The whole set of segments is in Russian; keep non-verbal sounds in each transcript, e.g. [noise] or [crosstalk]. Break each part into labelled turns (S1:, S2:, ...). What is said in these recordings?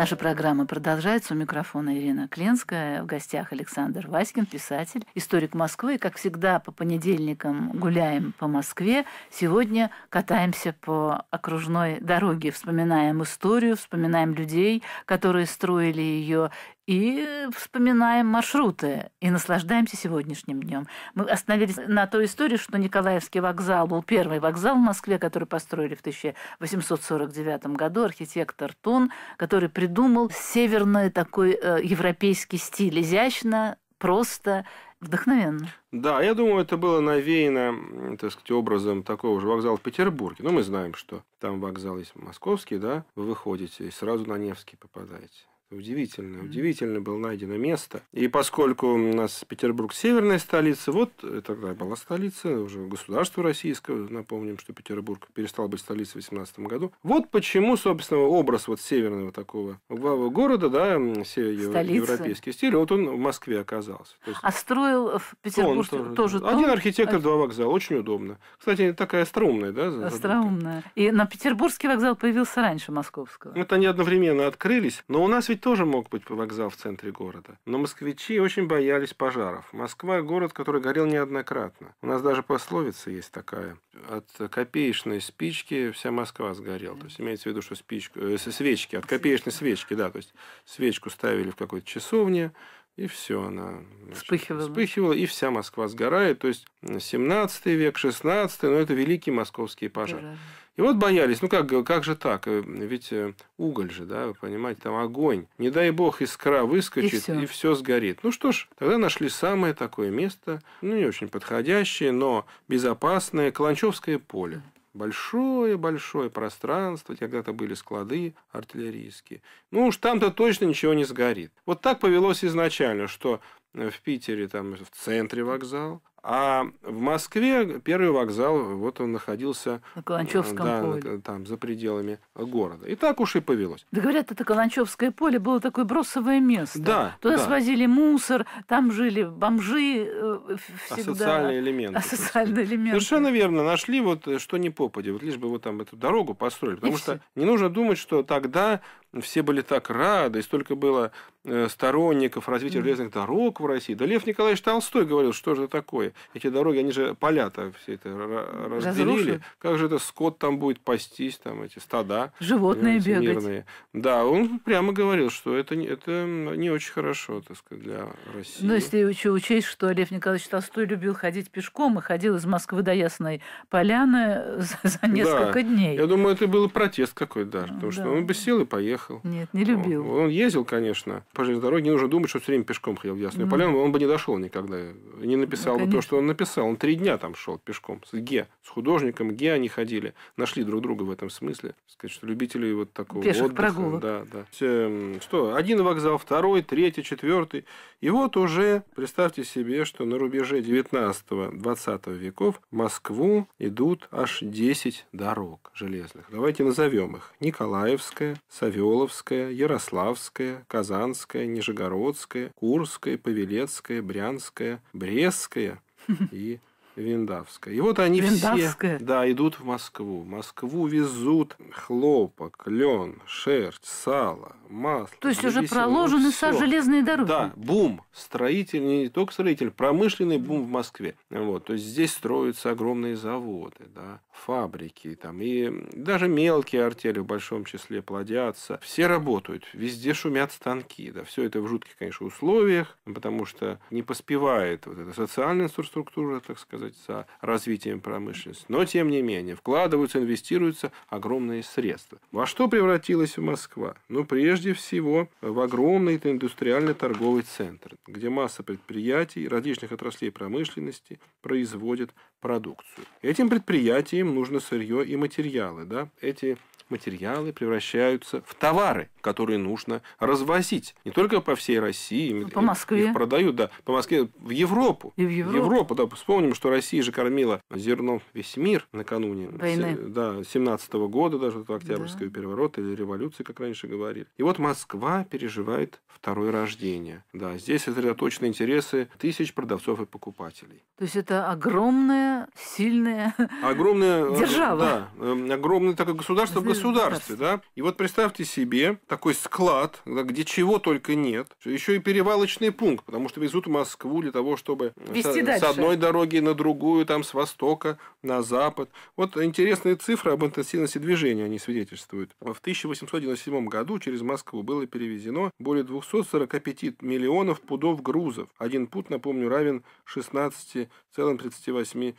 S1: Наша программа продолжается. У микрофона Ирина Кленская. В гостях Александр Васькин, писатель, историк Москвы. И, как всегда, по понедельникам гуляем по Москве. Сегодня катаемся по окружной дороге, вспоминаем историю, вспоминаем людей, которые строили ее, и вспоминаем маршруты и наслаждаемся сегодняшним днем. Мы остановились на той истории, что Николаевский вокзал был первый вокзал в Москве, который построили в 1849 году архитектор Тун, который придумал северный такой э, европейский стиль, изящно, просто, вдохновенно. Да,
S2: я думаю, это было навеяно, так сказать, образом такого же вокзала в Петербурге. Ну, мы знаем, что там вокзал есть московский, да, вы выходите и сразу на Невский попадаете. Удивительно, удивительно было найдено место. И поскольку у нас Петербург северная столица, вот тогда была столица уже государства российского, напомним, что Петербург перестал быть столицей в 18 году. Вот почему, собственно, образ вот северного такого города, да, европейский стиль, вот он в Москве оказался. То есть,
S1: а строил в Петербурге он, тоже Один том? архитектор, а
S2: два вокзала, очень удобно. Кстати, такая остроумная, да? Задумка.
S1: Остроумная. И на Петербургский вокзал появился раньше московского.
S2: Это они одновременно открылись, но у нас ведь тоже мог быть вокзал в центре города. Но москвичи очень боялись пожаров. Москва – город, который горел неоднократно. У нас даже пословица есть такая. От копеечной спички вся Москва сгорела. То есть имеется в виду, что спичку, э, свечки, от копеечной свечки, да. То есть свечку ставили в какой-то часовне, и все, она значит, вспыхивала. вспыхивала, и вся Москва сгорает. То есть 17 век, 16, но ну, это великий московский пожар. Пожар. И вот боялись, ну как, как же так? Э, ведь э, уголь же, да, вы понимаете, там огонь. Не дай бог, искра выскочит, и все. сгорит. Ну что ж, тогда нашли самое такое место, ну не очень подходящее, но безопасное, Каланчевское поле большое-большое пространство, когда-то были склады артиллерийские. Ну уж там-то точно ничего не сгорит. Вот так повелось изначально, что э, в Питере там в центре вокзал, а в Москве первый вокзал, вот он находился...
S1: На Каланчевском э, да, поле.
S2: там, за пределами города. И так уж и повелось.
S1: Да говорят, это Каланчевское поле было такое бросовое место. Да, Туда да. свозили мусор, там жили бомжи э, всегда. А социальные элементы. [laughs] А социальные элементы.
S2: Совершенно верно. Нашли вот э, что ни попади. Вот лишь бы вот там эту дорогу построили. Потому и что все. не нужно думать, что тогда все были так рады, и столько было э, сторонников развития железных дорог в России. Да Лев Николаевич Толстой говорил, что же это такое? Эти дороги, они же поля-то все это разделили. Разрушили. Как же это скот там будет пастись, там эти стада. Животные э, бегать. Мирные. Да, он прямо говорил, что это, это не очень хорошо, так сказать, для России. Но ну, если
S1: еще учесть, что Лев Николаевич Толстой любил ходить пешком и ходил из Москвы до Ясной Поляны [laughs] за, за несколько да. дней. Я думаю,
S2: это был протест какой-то даже, потому да. что он бы сел и поехал ехал.
S1: Нет, не любил.
S2: Он, он ездил, конечно, по железной дороге. Не нужно думать, что все время пешком ходил в Ясную mm. Поляну. Он бы не дошел никогда. Не написал ну, бы то, что он написал. Он три дня там шел пешком. С Ге, с художником Ге они ходили. Нашли друг друга в этом смысле. Сказать, что любители вот такого Пешек отдыха. прогулок. Да, да. Что, один вокзал, второй, третий, четвертый. И вот уже, представьте себе, что на рубеже 19-20 веков в Москву идут аж 10 дорог железных. Давайте назовем их. Николаевская, Савеловская, Всеволовская, Ярославская, Казанская, Нижегородская, Курская, Павелецкая, Брянская, Брестская [laughs] и Виндавская. И вот они Виндавская. все да, идут в Москву. В Москву везут хлопок, лен, шерсть, сало, масло. То есть уже проложены со железные дороги. Да, бум строительный, не только строитель, промышленный бум в Москве. Вот, то есть здесь строятся огромные заводы, да, фабрики, там, и даже мелкие артели в большом числе плодятся. Все работают, везде шумят станки. Да, все это в жутких, конечно, условиях, потому что не поспевает вот эта социальная инфраструктура, так сказать, компенсируется развитием промышленности. Но, тем не менее, вкладываются, инвестируются огромные средства. Во что превратилась Москва? Ну, прежде всего, в огромный индустриальный торговый центр, где масса предприятий различных отраслей промышленности производит продукцию. Этим предприятиям нужно сырье и материалы. Да? Эти материалы превращаются в товары, которые нужно развозить. Не только по всей России. Ну, по Москве. Их продают, да. По Москве, в Европу. И в Европу. Европу, да. Вспомним, что Россия же кормила зерном весь мир накануне. Войны. Да, 17 -го года даже, Октябрьского да. переворота или революции, как раньше говорили. И вот Москва переживает второе рождение. Да, здесь сосредоточены интересы тысяч продавцов и покупателей.
S1: То есть это огромная, сильная огромная, э, держава. Да,
S2: эм, огромное такое государство в государстве, да? И вот представьте себе такой склад, где чего только нет, еще и перевалочный пункт, потому что везут в Москву для того, чтобы Вести э, с, с одной дороги на другую, там с востока на запад. Вот интересные цифры об интенсивности движения они свидетельствуют. В 1897 году через Москву было перевезено более 245 миллионов пудов грузов. Один пут, напомню, равен 16,38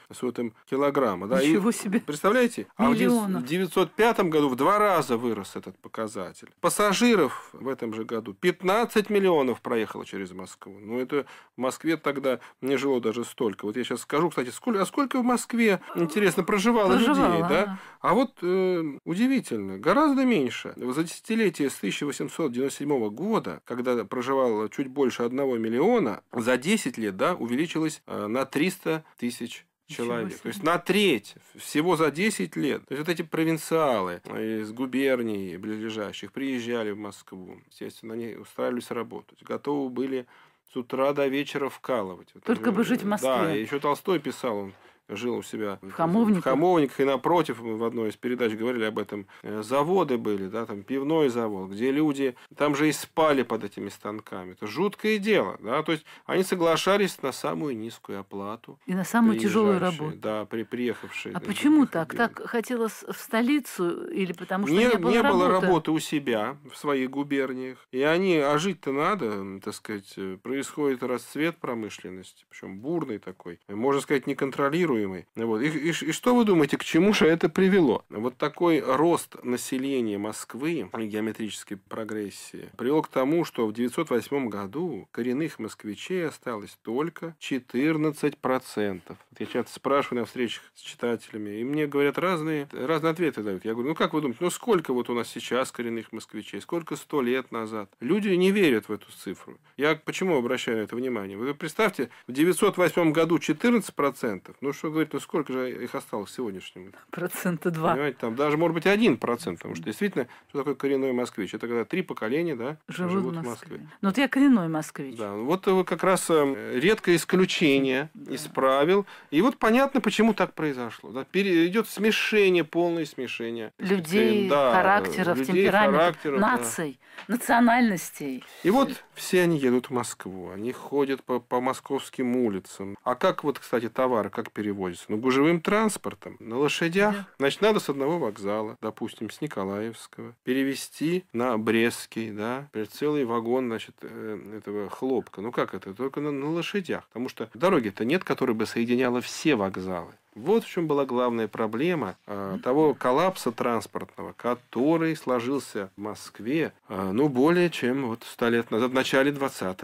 S2: килограмма. Да? и, себе. Представляете? Миллионов. А в 1905 году в два раза вырос этот показатель. Пассажиров в этом же году 15 миллионов проехало через Москву. Ну, это в Москве тогда не жило даже столько. Вот я сейчас скажу, кстати, сколько, а сколько в Москве, интересно, проживало, проживало людей, да? А вот э, удивительно, гораздо меньше. За десятилетие с 1897 года, когда проживало чуть больше одного миллиона, за 10 лет, да, увеличилось э, на 300 тысяч человек. То есть на треть всего за 10 лет. То есть вот эти провинциалы из губерний близлежащих приезжали в Москву. Естественно, они устраивались работать. Готовы были с утра до вечера вкалывать. Только вот, бы жить в Москве. Да, и еще Толстой писал, он жил у себя в Хамовниках. в Хамовниках и напротив, мы в одной из передач говорили об этом, э, заводы были, да, там пивной завод, где люди там же и спали под этими станками. Это жуткое дело, да, то есть они соглашались на самую низкую оплату. И на самую тяжелую работу. Да, при, приехавшие. А почему
S1: так? Так хотелось в столицу или потому что не, не было, не было работы? работы
S2: у себя, в своих губерниях. И они, а жить-то надо, так сказать, э, происходит расцвет промышленности, причем бурный такой, можно сказать, неконтролируемый контролируемый. Вот. И, и, и что вы думаете, к чему же это привело? Вот такой рост населения Москвы в геометрической прогрессии привел к тому, что в 1908 году коренных москвичей осталось только 14%. Я часто спрашиваю на встречах с читателями, и мне говорят разные, разные ответы дают. Я говорю, ну как вы думаете, ну сколько вот у нас сейчас коренных москвичей, сколько сто лет назад? Люди не верят в эту цифру. Я почему обращаю на это внимание? Вы представьте, в 1908 году 14%, ну хорошо говорит, ну сколько же их осталось сегодняшним?
S1: Процента два. Понимаете,
S2: там даже, может быть, один процент, потому что действительно, что такое коренной москвич? Это когда три поколения, да, живут, живут в Москве. Москве. Но
S1: ну, вот я коренной москвич.
S2: Да, ну вот э, вы как раз эм, редкое исключение да. из правил. И вот понятно, почему так произошло. Да? Идет смешение, полное смешение. Людей, да, характеров, людей, темпераментов, характеров, наций,
S1: да. национальностей. И вот
S2: все они едут в Москву, они ходят по, по московским улицам. А как вот, кстати, товары, как перевозят? перевозятся. Но гужевым транспортом на лошадях, да. значит, надо с одного вокзала, допустим, с Николаевского, перевести на Брестский, да, целый вагон, значит, э, этого хлопка. Ну как это? Только на, на лошадях. Потому что дороги-то нет, которая бы соединяла все вокзалы. Вот в чем была главная проблема э, того коллапса транспортного, который сложился в Москве, э, ну, более чем вот 100 лет назад, в начале 20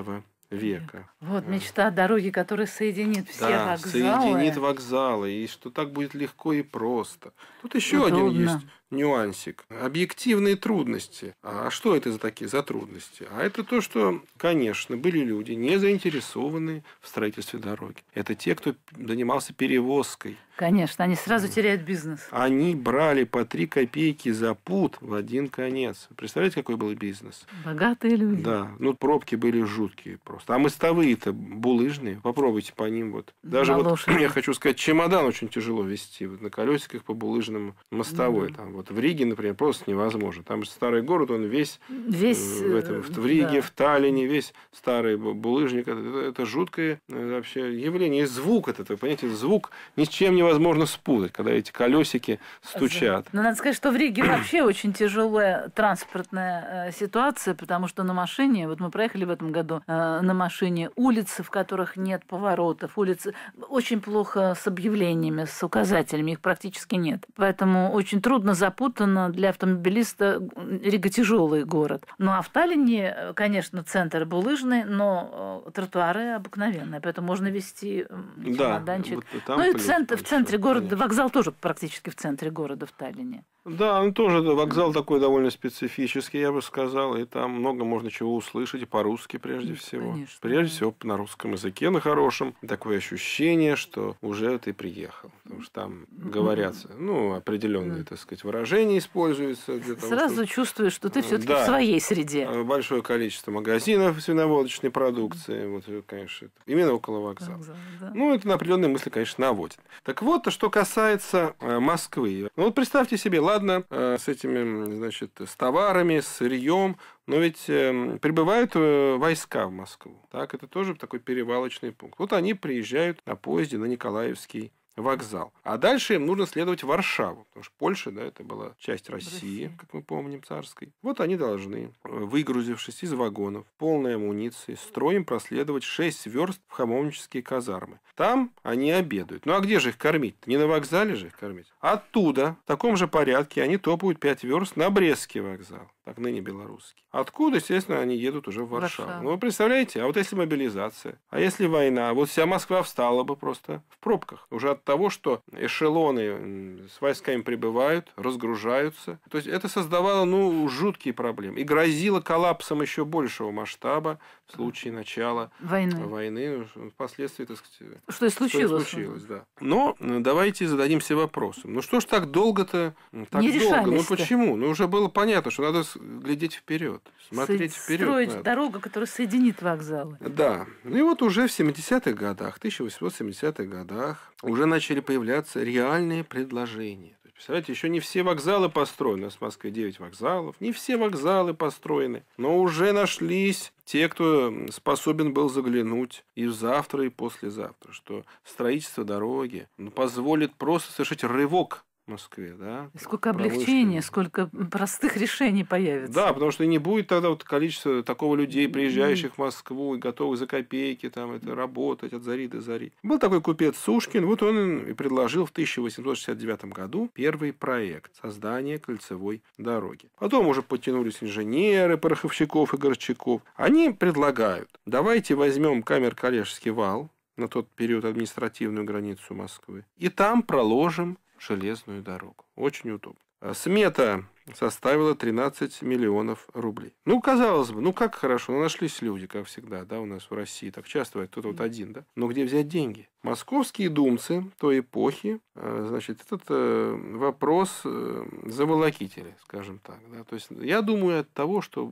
S2: века.
S1: Вот да. мечта о дороге, которая соединит все да, вокзалы. соединит
S2: вокзалы, и что так будет легко и просто. Тут еще Удобно. один есть нюансик. Объективные трудности. А что это за такие за трудности? А это то, что, конечно, были люди не заинтересованы в строительстве дороги. Это те, кто занимался перевозкой.
S1: Конечно, они сразу теряют бизнес.
S2: Они брали по три копейки за путь в один конец. Представляете, какой был бизнес?
S1: Богатые люди.
S2: Да. Ну, пробки были жуткие просто. А мостовые-то булыжные. Попробуйте по ним вот. Даже на вот, я хочу сказать, чемодан очень тяжело вести. Вот на колесиках по булыжным мостовой mm-hmm. там вот в Риге, например, просто невозможно. Там же старый город, он весь,
S1: весь э, в,
S2: этом, в э, Риге, да. в Таллине, весь старый булыжник. Это, это жуткое э, вообще явление. И звук этот, вы понимаете, звук ни с чем невозможно спутать, когда эти колесики стучат.
S1: Но ну, надо сказать, что в Риге [clears throat] вообще очень тяжелая транспортная ситуация, потому что на машине, вот мы проехали в этом году на машине, улицы, в которых нет поворотов, улицы очень плохо с объявлениями, с указателями, их практически нет. Поэтому очень трудно за запутанно для автомобилиста э, Рига тяжелый город. Ну а в Таллине, э, конечно, центр булыжный, но э, тротуары обыкновенные, поэтому можно вести чемоданчик. Да, вот ну и центр, в центре города, конечно. вокзал тоже практически в центре города в Таллине. Да, он
S2: тоже вокзал такой довольно специфический, я бы сказал, и там много можно чего услышать по-русски прежде всего. Конечно. Прежде всего на русском языке на хорошем. Такое ощущение, что уже ты приехал потому что там говорятся, ну, определенные, так сказать, выражения используются. Для того, Сразу чтобы...
S1: чувствуешь, что ты э, все-таки да. в своей среде.
S2: Э, большое количество магазинов свиноводочной продукции, вот, э, конечно, именно около вокзала. Вокзал, да. Ну, это на определенные мысли, конечно, наводит. Так вот, а что касается Москвы. Ну, вот представьте себе, ладно, с этими, значит, с товарами, с сырьем, но ведь эм, прибывают войска в Москву. Так, это тоже такой перевалочный пункт. Вот они приезжают на поезде на Николаевский вокзал. А дальше им нужно следовать в Варшаву, потому что Польша, да, это была часть России, Россия. как мы помним, царской. Вот они должны, э, выгрузившись из вагонов, полной амуниции, строим проследовать 6 верст в хамовнические казармы. Там они обедают. Ну а где же их кормить Не на вокзале же их кормить. Оттуда, в таком же порядке, они топают 5 верст на Брестский вокзал так ныне белорусский. Откуда, естественно, они едут уже в Варшаву. Варшаву. Ну, вы представляете, а вот если мобилизация, а если война, вот вся Москва встала бы просто в пробках. Уже от того, что эшелоны с войсками прибывают, разгружаются. То есть, это создавало, ну, жуткие проблемы. И грозило коллапсом еще большего масштаба в случае начала войны. войны впоследствии, так сказать, что и случилось. Что и случилось да. Но давайте зададимся вопросом. Ну, что ж так долго-то? Так Не долго. Ну, почему? Ну, уже было понятно, что надо глядеть вперед, смотреть Со- вперед. Строить надо.
S1: дорогу, которая соединит вокзалы.
S2: Да. ну И вот уже в 70-х годах, 1870-х годах, уже начали появляться реальные предложения. Представляете, еще не все вокзалы построены. У нас в Москве 9 вокзалов. Не все вокзалы построены. Но уже нашлись те, кто способен был заглянуть и завтра, и послезавтра, что строительство дороги ну, позволит просто совершить рывок Москве, да.
S1: Сколько облегчения, сколько простых решений появится. Да,
S2: потому что не будет тогда вот количества такого людей, м-м. приезжающих в Москву и готовых за копейки там это работать от зари до зари.
S1: Был такой купец Сушкин,
S2: вот он и предложил в 1869 году первый проект создания кольцевой дороги. Потом уже подтянулись инженеры, пороховщиков и горчаков. Они предлагают, давайте возьмем камер-коллежский вал, на тот период административную границу Москвы. И там проложим железную дорогу. Очень удобно. Э, смета составила 13 миллионов рублей. Ну, казалось бы, ну как хорошо, ну нашлись люди, как всегда, да, у нас в России так часто кто-то вот один, да. Но где взять деньги? Московские думцы той эпохи, э, значит, этот э, вопрос э, заволокители, скажем так, да. То есть, я думаю от того, что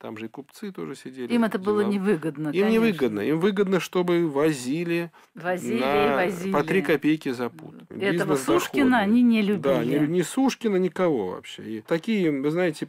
S2: там же и купцы тоже сидели. Им это было дела.
S1: невыгодно, Им конечно. невыгодно.
S2: Им выгодно, чтобы возили, возили, на... возили. по три копейки за пуд. Этого Бизнес Сушкина доходный.
S1: они не любили. Да, ни, ни
S2: Сушкина, никого вообще. И Какие, вы знаете,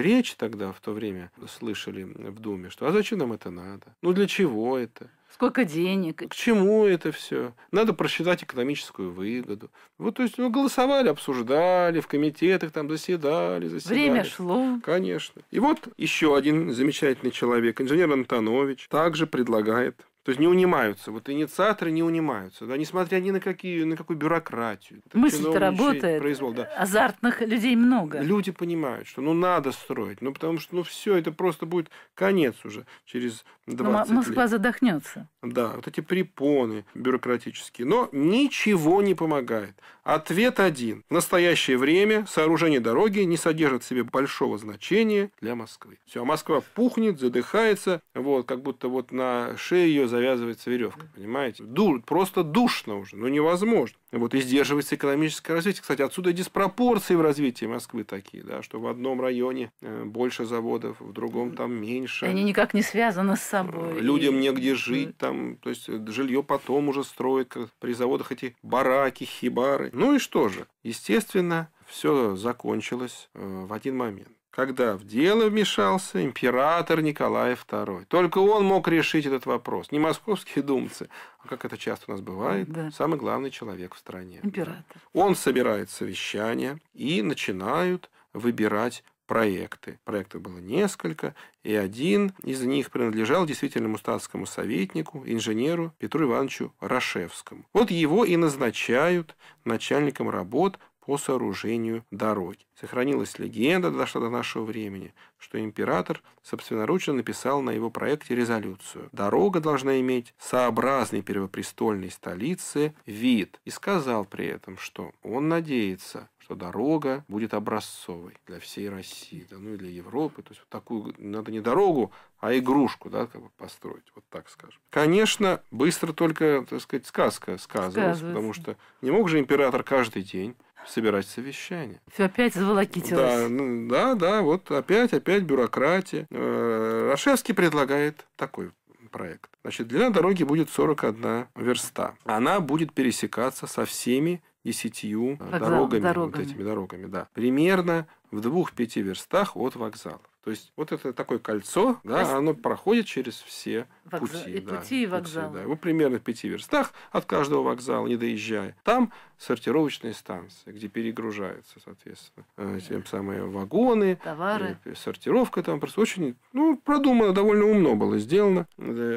S2: речи тогда в то время слышали в Думе, что а зачем нам это надо? Ну для чего это? Сколько денег? К чему это все? Надо просчитать экономическую выгоду. Вот, то есть, ну, голосовали, обсуждали, в комитетах там заседали, заседали. Время шло. Конечно. И вот еще один замечательный человек, инженер Антонович, также предлагает то есть не унимаются. Вот инициаторы не унимаются, да, несмотря ни на какие, на какую бюрократию. Мысль-то работает. Произвол, да.
S1: Азартных людей много.
S2: Люди понимают, что ну надо строить, ну потому что ну все это просто будет конец уже через 20 ну, Но Москва лет.
S1: задохнется.
S2: Да, вот эти препоны бюрократические. Но ничего не помогает. Ответ один. В настоящее время сооружение дороги не содержит в себе большого значения для Москвы. Все, а Москва пухнет, задыхается, вот, как будто вот на шее ее завязывается веревка, понимаете? Ду, просто душно уже, ну невозможно. Вот и сдерживается экономическое развитие. Кстати, отсюда диспропорции в развитии Москвы такие, да, что в одном районе э, больше заводов, в другом там меньше. Они
S1: никак не связаны с собой. Людям и...
S2: негде жить там, то есть э, жилье потом уже строят при заводах эти бараки, хибары. Ну и что же? Естественно, все закончилось э, в один момент когда в дело вмешался император Николай II. Только он мог решить этот вопрос. Не московские думцы, а как это часто у нас бывает, да. самый главный человек в стране. Император. Да. Он собирает совещание и начинают выбирать проекты. Проектов было несколько, и один из них принадлежал действительно статскому советнику, инженеру Петру Ивановичу Рашевскому. Вот его и назначают начальником работ по сооружению дороги. Сохранилась легенда, дошла до нашего времени, что император собственноручно написал на его проекте резолюцию. Дорога должна иметь сообразный первопрестольной столице вид. И сказал при этом, что он надеется, что дорога будет образцовой для всей России, да, ну и для Европы. То есть вот такую надо не дорогу, а игрушку, да, как бы построить, вот так скажем. Конечно, быстро только, так сказать, сказка сказывалась, потому что не мог же император каждый день собирать совещание. Все опять заволокитилось. Да, ну, да, да, вот опять, опять бюрократия. Э, Рашевский предлагает такой проект. Значит, длина дороги будет 41 верста. Она будет пересекаться со всеми десятью дорогами, э, дорогами, вот этими дорогами, да. Примерно в двух-пяти верстах от вокзала. То есть вот это такое кольцо, да, есть... оно проходит через все Вокзал... пути. И да, пути, и вокзалы. Пути, да. Вы примерно в пяти верстах от каждого вокзала, не доезжая. Там сортировочные станции, где перегружаются, соответственно, да. Э, э, тем самые вагоны. Э, товары. Сортировка там просто очень, ну, продумано, довольно умно было сделано.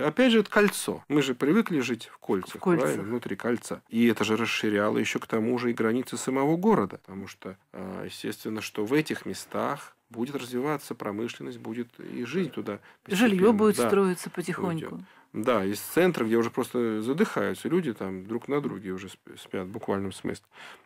S2: Опять же, это кольцо. Мы же привыкли жить в кольцах, в кольцах. правильно, внутри кольца. И это же расширяло еще к тому же и границы самого города. Потому что, естественно, что в этих местах будет развиваться промышленность, будет и жизнь туда. Жилье будет да, строиться потихоньку. Уйдет. Да, из центра, где уже просто задыхаются люди, там друг на друге уже спят в буквальном смысле.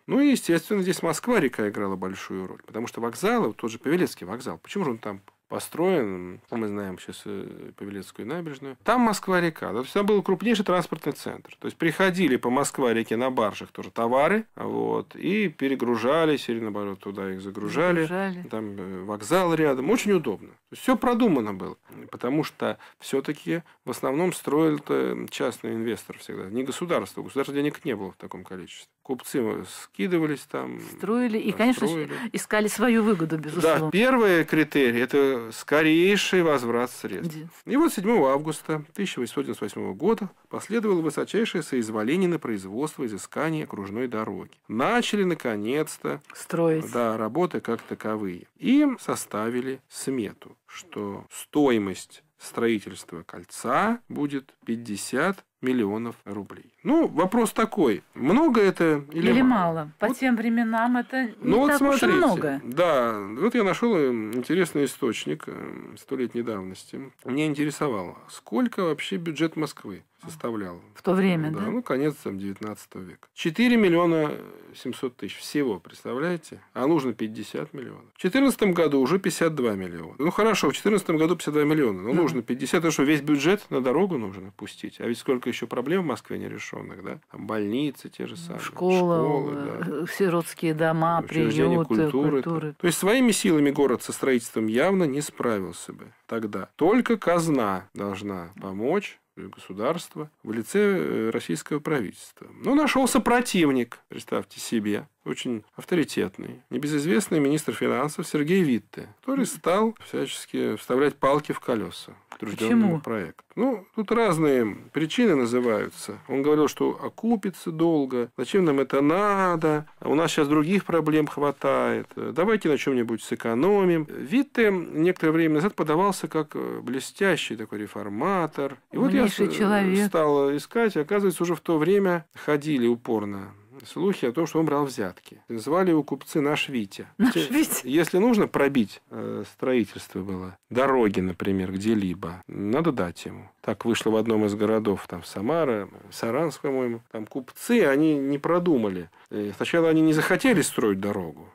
S2: Ну и, естественно, здесь Москва-река играла большую роль, потому что вокзалы, тот же Павелецкий вокзал, почему же он там построен. Ну, мы знаем сейчас э, Павелецкую набережную. Там Москва-река. То там был крупнейший транспортный центр. То есть, приходили по Москва-реке на баржах тоже товары, вот, и перегружались, или наоборот, туда их загружали. загружали. Там э, вокзал рядом. Очень удобно. все продумано было. Потому что все-таки в основном строил э, частный инвестор всегда, не государство. У государства денег не было в таком количестве купцы скидывались там.
S1: Строили и, конечно, строили. искали свою выгоду, безусловно. Да,
S2: первый критерий – это скорейший возврат средств. Да. И вот 7 августа 1898 года последовало высочайшее соизволение на производство изысканий окружной дороги. Начали, наконец-то, строить. Да, работы как таковые. Им составили смету, что стоимость строительства кольца будет 50 миллионов рублей. Ну, вопрос такой, много это или, или
S1: мало? мало? По вот, тем временам это не ну, так вот смотрите, уж и много.
S2: Да, вот я нашел эм, интересный источник эм, столетней давности. Меня интересовало, сколько вообще бюджет Москвы? составлял.
S1: В то время, да? да? Ну,
S2: конец там, 19 века. 4 миллиона 700 тысяч всего, представляете? А нужно 50 миллионов. В 2014 году уже 52 миллиона. Ну, хорошо, в 2014 году 52 миллиона. Но да. нужно 50, потому что весь бюджет на дорогу нужно пустить. А ведь сколько еще проблем в Москве нерешенных, да? Там больницы те же самые.
S1: Школа, школы, да. Э, э, сиротские дома, приюты, э, культуры. культуры. То есть, своими
S2: силами город со строительством явно не справился бы тогда. Только казна должна помочь государства в лице э, российского правительства. Но нашелся противник, представьте себе, очень авторитетный, небезызвестный министр финансов Сергей Витте, который стал всячески вставлять палки в колеса тружденного проекта. Ну, тут разные причины называются. Он говорил, что окупится долго, зачем нам это надо, а у нас сейчас других проблем хватает, давайте на чем-нибудь сэкономим. Витте некоторое время назад подавался как э, блестящий такой реформатор. И Умнейший вот я э, человек. стал искать, и оказывается, уже в то время ходили упорно слухи о том, что он брал взятки. Звали его купцы «Наш Витя». Наш Витя. Если нужно пробить э, строительство было, дороги, например, где-либо, надо дать ему. Так вышло в одном из городов, там Самара, Саранск, по-моему. Там купцы, они не продумали. Э, сначала они не захотели строить дорогу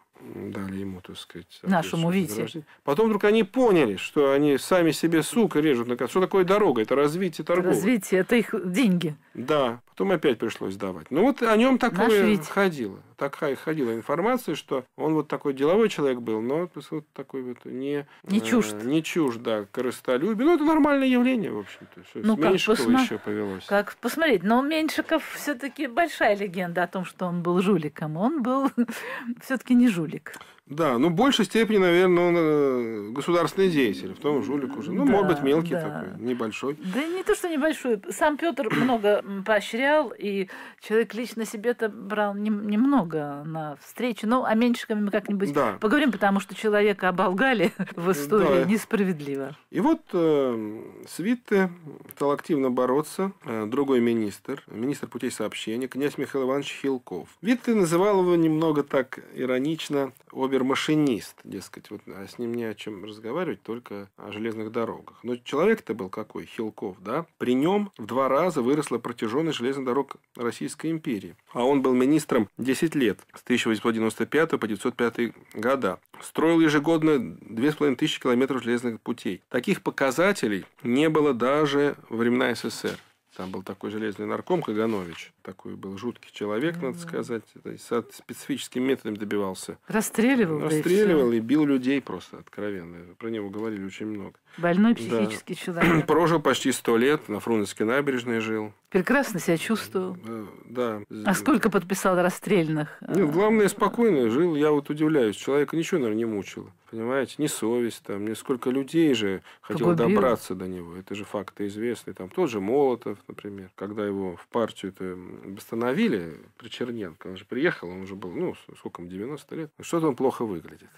S2: дали ему, так сказать...
S1: Нашему Вите.
S2: Потом вдруг они поняли, что они сами себе сука режут. Что такое дорога? Это развитие торговли.
S1: развитие, это их деньги.
S2: Да. Потом опять пришлось давать.
S1: Ну, вот о нем такое
S2: ходило такая ходила информация, что он вот такой деловой человек был, но вот такой вот не... Не э, чужд. Э, не чужд, да, корыстолюбие. Ну, это нормальное явление, в общем-то. Ну, как Меньшикова посма... еще повелось.
S1: Как посмотреть, но Меньшиков все таки большая легенда о том, что он был жуликом. Он был [laughs] все таки не жулик.
S2: Да, ну в большей степени, наверное, он э, государственный деятель, в том жулик уже. Ну, да, может быть, мелкий да. такой, небольшой.
S1: Да не то, что небольшой. Сам Петр много поощрял, и человек лично себе-то брал немного на встречу. Ну, о а меньшиками мы как-нибудь да. поговорим, потому что человека оболгали [laughs] в истории да. несправедливо.
S2: И вот э, свиты стал активно бороться э, другой министр, министр путей сообщения, князь Михаил Иванович Хилков. Витте называл его немного так иронично обе Машинист, дескать, вот, а с ним не о чем разговаривать, только о железных дорогах. Но человек-то был какой, Хилков, да? При нем в два раза выросла протяженность железных дорог Российской империи. А он был министром 10 лет, с 1895 по 1905 года. Строил ежегодно 2500 километров железных путей. Таких показателей не было даже времена СССР. Там был такой железный нарком Каганович. Такой был жуткий человек, надо сказать. С специфическим методом добивался.
S1: Расстреливал? Расстреливал да
S2: и, и бил людей просто откровенно. Про него говорили очень много. Больной психический да. человек. [clears throat] Прожил почти сто лет, на Фрунзенской набережной жил.
S1: Прекрасно себя э, чувствую. Да, А сколько подписал расстрельных? Нет,
S2: главное, спокойно жил. Я вот удивляюсь. Человека ничего, наверное, не мучило. Понимаете? Ни совесть там, ни сколько людей же
S1: хотел Погубил. добраться
S2: до него. Это же факты известные. Там тот же Молотов, например. Когда его в партию-то восстановили, при Черненко, он же приехал, он уже был, ну, сколько ему, 90 лет. Что-то он плохо выглядит.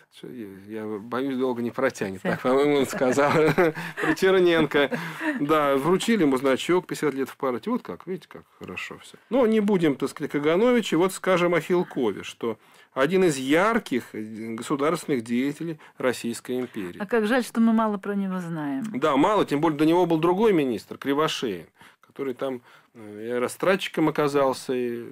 S2: Я боюсь, долго не протянет. Так, по-моему, он сказал. [laughs] При Черненко. Да, вручили ему значок 50 лет в партии. Вот как, видите, как хорошо все. Но не будем, так сказать, Кагановича. Вот скажем о Хилкове, что один из ярких э, государственных деятелей Российской империи. А
S1: как жаль, что мы мало про него знаем.
S2: Да, мало, тем более до него был другой министр, Кривошеин, который там э, и растратчиком оказался, и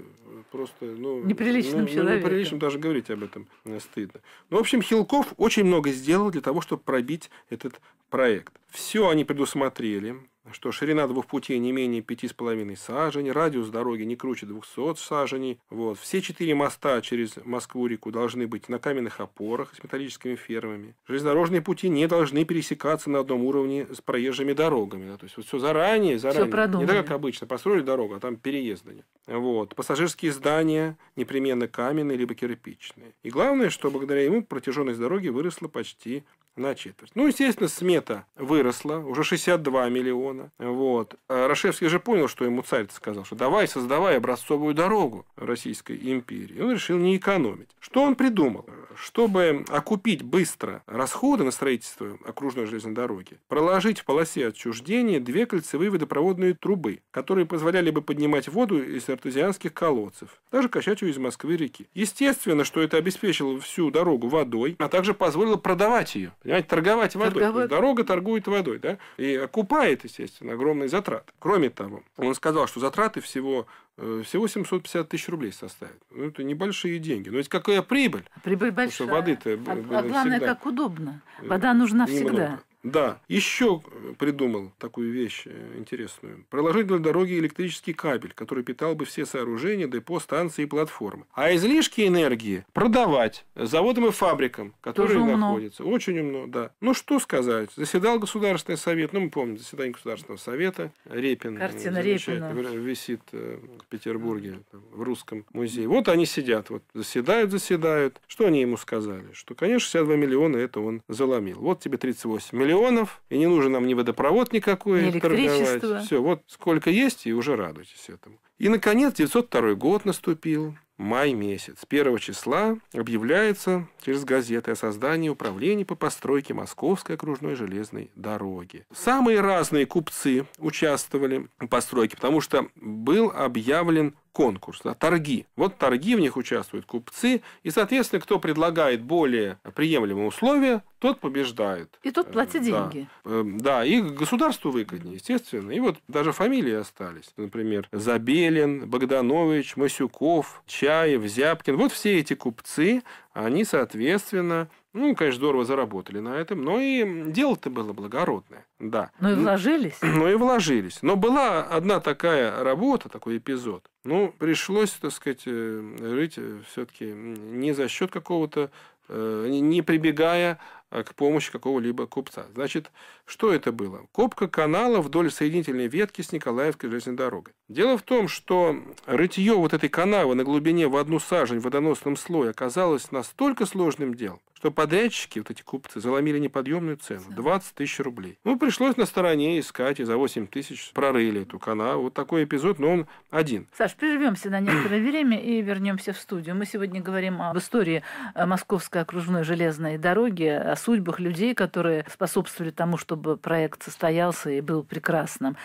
S2: просто... Ну, неприличным ну, ну человеком. неприличным, даже говорить об этом э, стыдно. Ну, в общем, Хилков очень много сделал для того, чтобы пробить этот проект. Все они предусмотрели, что ширина двух путей не менее 5,5 саженей, радиус дороги не круче 200 саженей. Вот. Все четыре моста через Москву-реку должны быть на каменных опорах с металлическими фермами. Железнодорожные пути не должны пересекаться на одном уровне с проезжими дорогами. Да? То есть, вот все заранее, заранее. Все Не так, как обычно. Построили дорогу, а там переезда нет. Вот. Пассажирские здания непременно каменные либо кирпичные. И главное, что благодаря ему протяженность дороги выросла почти на четверть. Ну, естественно, смета выросла, уже 62 миллиона. Вот. А Рашевский же понял, что ему царь сказал, что давай создавай образцовую дорогу Российской империи. Он решил не экономить. Что он придумал? Чтобы окупить быстро расходы на строительство окружной железной дороги, проложить в полосе отчуждения две кольцевые водопроводные трубы, которые позволяли бы поднимать воду из артезианских колодцев, даже качать из Москвы реки. Естественно, что это обеспечило всю дорогу водой, а также позволило продавать ее, понимаете, торговать водой. Торговать. Дорога торгует водой, да, и окупает, естественно, огромные затраты. Кроме того, он сказал, что затраты всего Э, всего 750 тысяч рублей составит. Ну, это небольшие деньги. Но ведь какая прибыль? Прибыль большая. Потому что воды-то а, а главное, всегда. как
S1: удобно. Э, Вода нужна Немного. всегда.
S2: Да, еще э, придумал такую вещь э, интересную. Проложить для дороги электрический кабель, который питал бы все сооружения, депо, станции и платформы. А излишки энергии продавать заводам и фабрикам, которые Тоже находятся. Умно. Очень умно, да. Ну, что сказать. Заседал Государственный совет. Ну, мы помним, заседание Государственного совета. Репин. Э, Картина Репина. Висит в Петербурге, в Русском музее. Вот они сидят, вот заседают, заседают. Что они ему сказали? Что, конечно, 62 миллиона это он заломил. Вот тебе 38 миллионов миллионов, и не нужен нам ни водопровод никакой ни торговать. Все, вот сколько есть, и уже радуйтесь этому. И, наконец, 902 год наступил май месяц. 1 числа объявляется через газеты о создании управления по постройке Московской окружной железной дороги. Самые разные купцы участвовали в постройке, потому что был объявлен конкурс, да, торги. Вот торги, в них участвуют купцы, и, соответственно, кто предлагает более приемлемые условия, тот побеждает.
S1: И тот э, платит да. деньги.
S2: Эм, да, и государству выгоднее, естественно. И вот даже фамилии остались. Например, Забелин, Богданович, Масюков, Чаев, Зябкин. Вот все эти купцы, они, соответственно, ну, конечно, здорово заработали на этом, но и дело-то было благородное, да. Но ну и вложились. [clears throat] Но ну и вложились. Но была одна такая работа, такой эпизод. Ну, пришлось, так сказать, э, жить э, все-таки не за счет какого-то, э, не прибегая Э, к помощи какого-либо купца. Значит, что это было? Копка канала вдоль соединительной ветки с Николаевской железной дорогой. Дело в том, что рытье вот этой канавы на глубине в одну сажень в водоносном слое оказалось настолько сложным делом, что подрядчики, вот эти купцы, заломили неподъемную цену – 20 тысяч рублей. Ну, пришлось на стороне искать, и за 8 тысяч прорыли эту канаву. Вот такой эпизод, но он один.
S1: Саш, прервемся на некоторое время и вернемся в студию. Мы сегодня говорим об истории э, Московской окружной железной дороги, о судьбах людей, которые способствовали тому, чтобы проект состоялся и был прекрасным.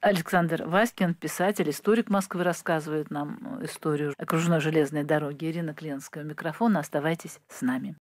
S1: Александр Васькин, писатель, историк Москвы, рассказывает нам историю окружной железной дороги. Ирина Кленская микрофона. Оставайтесь с нами.